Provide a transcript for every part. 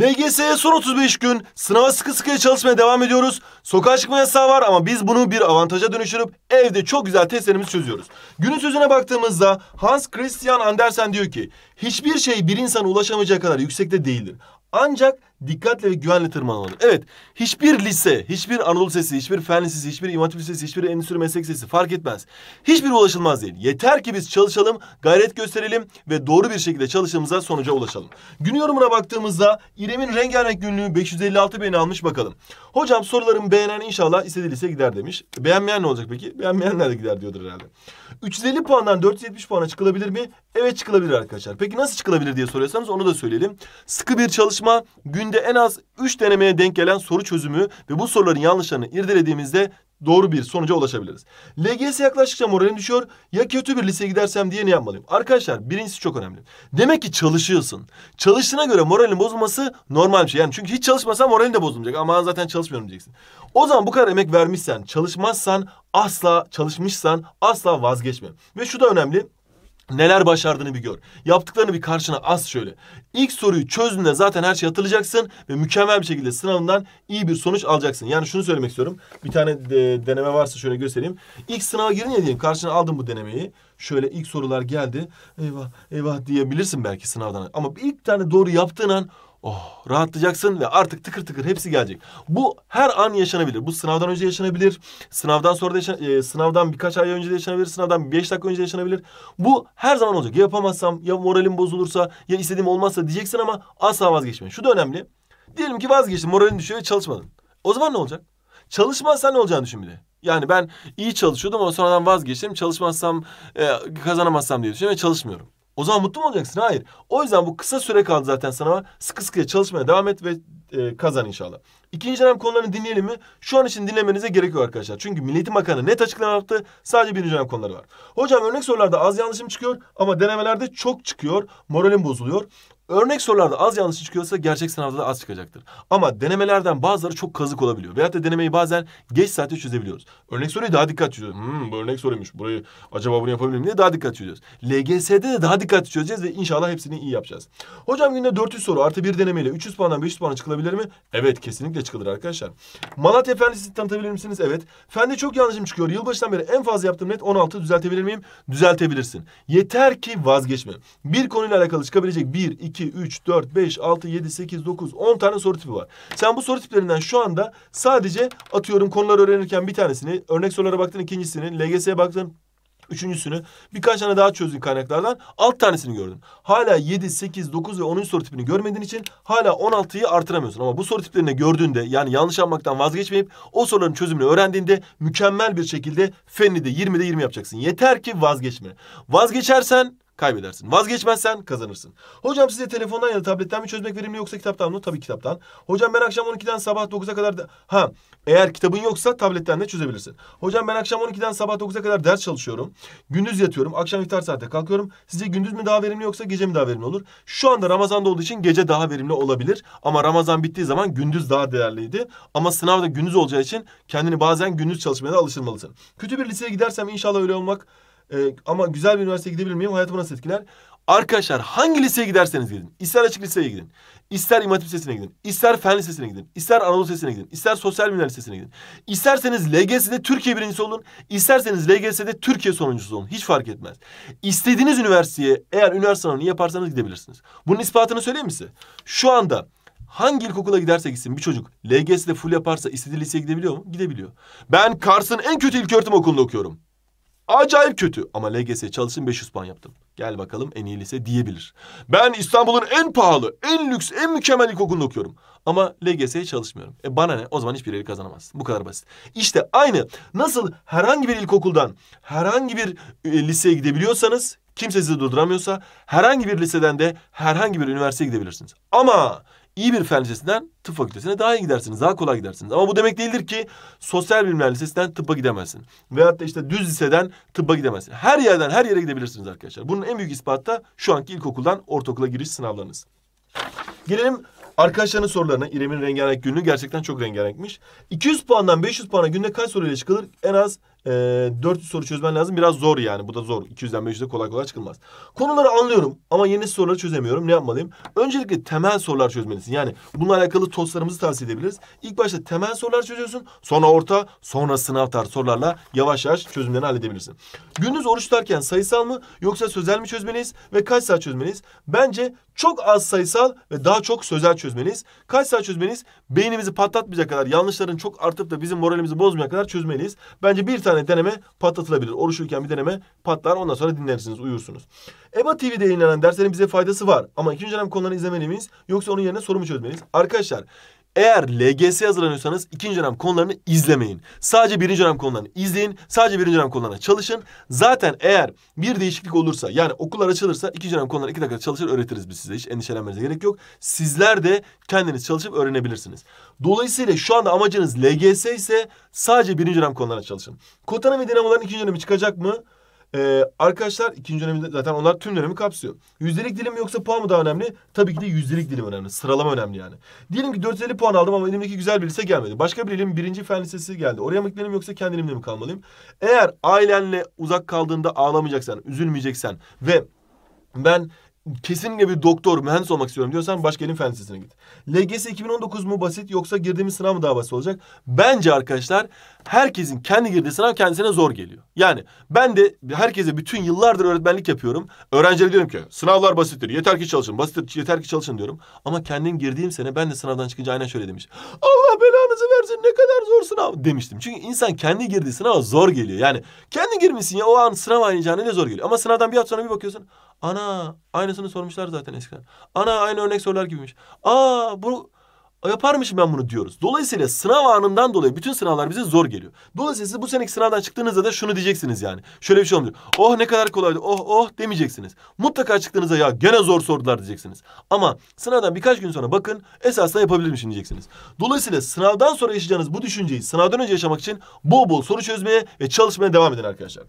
LGS'ye son 35 gün sınava sıkı sıkıya çalışmaya devam ediyoruz. Sokağa çıkma yasağı var ama biz bunu bir avantaja dönüştürüp evde çok güzel testlerimizi çözüyoruz. Günün sözüne baktığımızda Hans Christian Andersen diyor ki hiçbir şey bir insana ulaşamayacağı kadar yüksekte değildir. Ancak dikkatle ve güvenle tırmanmalı. Evet, hiçbir lise, hiçbir Anadolu Lisesi, hiçbir Fen Lisesi, hiçbir İmam Hatip Lisesi, hiçbir Endüstri Meslek Lisesi fark etmez. Hiçbir ulaşılmaz değil. Yeter ki biz çalışalım, gayret gösterelim ve doğru bir şekilde çalıştığımızda sonuca ulaşalım. Gün yorumuna baktığımızda İrem'in rengarenk günlüğü 556 beğeni almış bakalım. Hocam sorularımı beğenen inşallah istediği lise gider demiş. Beğenmeyen ne olacak peki? Beğenmeyenler de gider diyordur herhalde. 350 puandan 470 puana çıkılabilir mi? Evet çıkılabilir arkadaşlar. Peki nasıl çıkılabilir diye soruyorsanız onu da söyleyelim. Sıkı bir çalışma, gün günde en az üç denemeye denk gelen soru çözümü ve bu soruların yanlışlarını irdelediğimizde doğru bir sonuca ulaşabiliriz. LGS yaklaştıkça moralim düşüyor. Ya kötü bir liseye gidersem diye ne yapmalıyım? Arkadaşlar birincisi çok önemli. Demek ki çalışıyorsun. Çalıştığına göre moralin bozulması normal bir şey. Yani çünkü hiç çalışmasan moralin de bozulmayacak. Ama zaten çalışmıyorum diyeceksin. O zaman bu kadar emek vermişsen, çalışmazsan, asla çalışmışsan asla vazgeçme. Ve şu da önemli neler başardığını bir gör. Yaptıklarını bir karşına as şöyle. İlk soruyu çözdüğünde zaten her şey hatırlayacaksın ve mükemmel bir şekilde sınavından iyi bir sonuç alacaksın. Yani şunu söylemek istiyorum. Bir tane de, deneme varsa şöyle göstereyim. İlk sınava girin ya diyeyim. Karşına aldım bu denemeyi. Şöyle ilk sorular geldi. Eyvah eyvah diyebilirsin belki sınavdan. Ama ilk tane doğru yaptığın an Oh, rahatlayacaksın ve artık tıkır tıkır hepsi gelecek. Bu her an yaşanabilir. Bu sınavdan önce yaşanabilir. Sınavdan sonra da yaşan, e, sınavdan birkaç ay önce de yaşanabilir. Sınavdan beş dakika önce de yaşanabilir. Bu her zaman olacak. Ya yapamazsam ya moralim bozulursa ya istediğim olmazsa diyeceksin ama asla vazgeçme. Şu da önemli. Diyelim ki vazgeçtin, moralin düşüyor ve çalışmadın. O zaman ne olacak? Çalışmazsan ne olacağını düşün bir de. Yani ben iyi çalışıyordum ama sonradan vazgeçtim. Çalışmazsam e, kazanamazsam diye düşünüyorum ve çalışmıyorum. O zaman mutlu mu olacaksın? Hayır. O yüzden bu kısa süre kaldı zaten sana. Sıkı sıkıya çalışmaya devam et ve e, kazan inşallah. İkinci dönem konularını dinleyelim mi? Şu an için dinlemenize gerek yok arkadaşlar. Çünkü Milliyetin Bakanı net açıklama yaptı. Sadece birinci dönem konuları var. Hocam örnek sorularda az yanlışım çıkıyor ama denemelerde çok çıkıyor. Moralim bozuluyor. Örnek sorularda az yanlış çıkıyorsa gerçek sınavda da az çıkacaktır. Ama denemelerden bazıları çok kazık olabiliyor. Veyahut da denemeyi bazen geç saatte çözebiliyoruz. Örnek soruyu daha dikkat çözüyoruz. Hmm, bu örnek soruymuş. Burayı acaba bunu yapabilir miyim diye daha dikkat çözüyoruz. LGS'de de daha dikkatli çözeceğiz ve inşallah hepsini iyi yapacağız. Hocam günde 400 soru artı bir denemeyle 300 puandan 500 puana çıkılabilir mi? Evet kesinlikle çıkılır arkadaşlar. Malatya Fendisi'ni tanıtabilir misiniz? Evet. Fende çok yanlışım çıkıyor. Yılbaşından beri en fazla yaptığım net 16 düzeltebilir miyim? Düzeltebilirsin. Yeter ki vazgeçme. Bir konuyla alakalı çıkabilecek 1, 2, 2, 3, 4, 5, 6, 7, 8, 9, 10 tane soru tipi var. Sen bu soru tiplerinden şu anda sadece atıyorum konular öğrenirken bir tanesini, örnek sorulara baktın ikincisini, LGS'ye baktın Üçüncüsünü birkaç tane daha çözdüğün kaynaklardan alt tanesini gördün. Hala 7, 8, 9 ve 10. soru tipini görmediğin için hala 16'yı artıramıyorsun. Ama bu soru tiplerini gördüğünde yani yanlış yapmaktan vazgeçmeyip o soruların çözümünü öğrendiğinde mükemmel bir şekilde fenli de 20'de 20 yapacaksın. Yeter ki vazgeçme. Vazgeçersen kaybedersin. Vazgeçmezsen kazanırsın. Hocam size telefondan ya da tabletten mi çözmek verimli yoksa kitaptan mı? Tabii kitaptan. Hocam ben akşam 12'den sabah 9'a kadar... Ha eğer kitabın yoksa tabletten de çözebilirsin. Hocam ben akşam 12'den sabah 9'a kadar ders çalışıyorum. Gündüz yatıyorum. Akşam iftar saate kalkıyorum. Size gündüz mü daha verimli yoksa gece mi daha verimli olur? Şu anda Ramazan'da olduğu için gece daha verimli olabilir. Ama Ramazan bittiği zaman gündüz daha değerliydi. Ama sınavda gündüz olacağı için kendini bazen gündüz çalışmaya da alıştırmalısın. Kötü bir liseye gidersem inşallah öyle olmak e, ama güzel bir üniversiteye gidebilir miyim? Hayatımı nasıl etkiler? Arkadaşlar hangi liseye giderseniz gidin. ister açık liseye gidin. ister İmam Hatip Lisesi'ne gidin. ister Fen Lisesi'ne gidin. ister Anadolu Lisesi'ne gidin. ister Sosyal Bilimler Lisesi'ne gidin. İsterseniz LGS'de Türkiye birincisi olun. isterseniz LGS'de Türkiye sonuncusu olun. Hiç fark etmez. İstediğiniz üniversiteye eğer üniversite sınavını yaparsanız gidebilirsiniz. Bunun ispatını söyleyeyim mi size? Şu anda hangi ilkokula giderse gitsin bir çocuk LGS'de full yaparsa istediği liseye gidebiliyor mu? Gidebiliyor. Ben Kars'ın en kötü ilköğretim okulunda okuyorum. Acayip kötü ama LGS çalışın 500 puan yaptım. Gel bakalım en iyi lise diyebilir. Ben İstanbul'un en pahalı, en lüks, en mükemmel ilkokulunu okuyorum. Ama LGS'ye çalışmıyorum. E bana ne? O zaman hiçbir yeri kazanamaz. Bu kadar basit. İşte aynı nasıl herhangi bir ilkokuldan herhangi bir e, liseye gidebiliyorsanız kimse sizi durduramıyorsa herhangi bir liseden de herhangi bir üniversiteye gidebilirsiniz. Ama iyi bir fen lisesinden tıp fakültesine daha iyi gidersiniz. Daha kolay gidersiniz. Ama bu demek değildir ki sosyal bilimler lisesinden tıbba gidemezsin. Veyahut da işte düz liseden tıbba gidemezsin. Her yerden her yere gidebilirsiniz arkadaşlar. Bunun en büyük ispatı da şu anki ilkokuldan ortaokula giriş sınavlarınız. Gelelim arkadaşların sorularına. İrem'in rengarenk günlüğü gerçekten çok rengarenkmiş. 200 puandan 500 puana günde kaç soruyla çıkılır? En az e, ee, 400 soru çözmen lazım. Biraz zor yani. Bu da zor. 200'den 500'e kolay kolay çıkılmaz. Konuları anlıyorum ama yeni soruları çözemiyorum. Ne yapmalıyım? Öncelikle temel sorular çözmelisin. Yani bununla alakalı tostlarımızı tavsiye edebiliriz. İlk başta temel sorular çözüyorsun. Sonra orta, sonra sınav tarz sorularla yavaş yavaş çözümlerini halledebilirsin. Gündüz oruç tutarken sayısal mı yoksa sözel mi çözmeliyiz ve kaç saat çözmeliyiz? Bence çok az sayısal ve daha çok sözel çözmeliyiz. Kaç saat çözmeliyiz? Beynimizi patlatmayacak kadar, yanlışların çok artıp da bizim moralimizi bozmayacak kadar çözmeliyiz. Bence bir tane tane deneme patlatılabilir. Oruçluyken bir deneme patlar ondan sonra dinlersiniz, uyursunuz. EBA TV'de yayınlanan derslerin bize faydası var ama ikinci dönem konularını izlemeli yoksa onun yerine soru mu çözmeliyiz? Arkadaşlar eğer LGS hazırlanıyorsanız ikinci dönem konularını izlemeyin. Sadece birinci dönem konularını izleyin. Sadece birinci dönem konularına çalışın. Zaten eğer bir değişiklik olursa yani okullar açılırsa ikinci dönem konularını iki dakika çalışır öğretiriz biz size. Hiç endişelenmenize gerek yok. Sizler de kendiniz çalışıp öğrenebilirsiniz. Dolayısıyla şu anda amacınız LGS ise sadece birinci dönem konularına çalışın. Kotana ve dinamoların ikinci dönemi çıkacak mı? Ee, arkadaşlar ikinci dönemde zaten onlar tüm dönemi kapsıyor. Yüzdelik dilim yoksa puan mı daha önemli? Tabii ki de yüzdelik dilim önemli. Sıralama önemli yani. Diyelim ki 450 puan aldım ama elimdeki güzel bir lise gelmedi. Başka bir ilim birinci fen lisesi geldi. Oraya mı gitmeliyim yoksa kendimle mi kalmalıyım? Eğer ailenle uzak kaldığında ağlamayacaksan, üzülmeyeceksen ve ben kesinlikle bir doktor, mühendis olmak istiyorum diyorsan başka elin fen lisesine git. LGS 2019 mu basit yoksa girdiğimiz sınav mı daha basit olacak? Bence arkadaşlar herkesin kendi girdiği sınav kendisine zor geliyor. Yani ben de herkese bütün yıllardır öğretmenlik yapıyorum. Öğrencilere diyorum ki sınavlar basittir. Yeter ki çalışın. Basittir. Yeter ki çalışın diyorum. Ama kendim girdiğim sene ben de sınavdan çıkınca aynen şöyle demiş. Allah belanızı versin ne kadar zor sınav demiştim. Çünkü insan kendi girdiği sınava zor geliyor. Yani kendi girmişsin ya o an sınav oynayacağına ne zor geliyor. Ama sınavdan bir hafta sonra bir bakıyorsun. Ana aynısını sormuşlar zaten eskiden. Ana aynı örnek sorular gibiymiş. Aa bu yaparmışım ben bunu diyoruz. Dolayısıyla sınav anından dolayı bütün sınavlar bize zor geliyor. Dolayısıyla siz bu seneki sınavdan çıktığınızda da şunu diyeceksiniz yani. Şöyle bir şey olmuyor. Oh ne kadar kolaydı. Oh oh demeyeceksiniz. Mutlaka çıktığınızda ya gene zor sordular diyeceksiniz. Ama sınavdan birkaç gün sonra bakın esasla yapabilirmişim diyeceksiniz. Dolayısıyla sınavdan sonra yaşayacağınız bu düşünceyi sınavdan önce yaşamak için bol bol soru çözmeye ve çalışmaya devam edin arkadaşlar.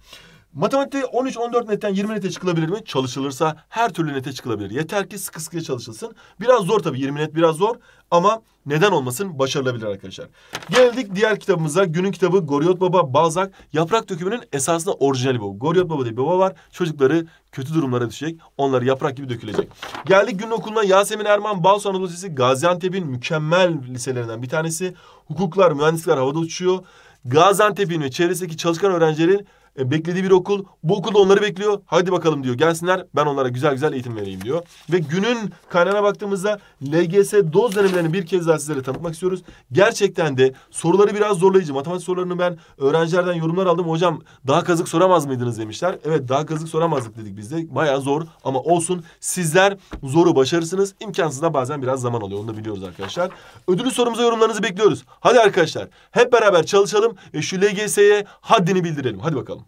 Matematikte 13-14 netten 20 nete çıkılabilir mi? Çalışılırsa her türlü nete çıkılabilir. Yeter ki sıkı sıkıya çalışılsın. Biraz zor tabii 20 net biraz zor ama neden olmasın başarılabilir arkadaşlar. Geldik diğer kitabımıza. Günün kitabı Goriot Baba Balzac. Yaprak dökümünün esasında orijinali bu. Goriot Baba diye bir baba var. Çocukları kötü durumlara düşecek. Onları yaprak gibi dökülecek. Geldik günün okuluna Yasemin Erman Balsu Anadolu Lisesi Gaziantep'in mükemmel liselerinden bir tanesi. Hukuklar, mühendislikler havada uçuyor. Gaziantep'in ve çevresindeki çalışkan öğrencilerin e, beklediği bir okul. Bu okul da onları bekliyor. Hadi bakalım diyor. Gelsinler ben onlara güzel güzel eğitim vereyim diyor. Ve günün kaynağına baktığımızda LGS doz denemelerini bir kez daha sizlere tanıtmak istiyoruz. Gerçekten de soruları biraz zorlayıcı. Matematik sorularını ben öğrencilerden yorumlar aldım. Hocam daha kazık soramaz mıydınız demişler. Evet daha kazık soramazdık dedik biz de. Bayağı zor ama olsun. Sizler zoru başarırsınız. da bazen biraz zaman oluyor. Onu da biliyoruz arkadaşlar. Ödülü sorumuza yorumlarınızı bekliyoruz. Hadi arkadaşlar hep beraber çalışalım. E, şu LGS'ye haddini bildirelim. Hadi bakalım.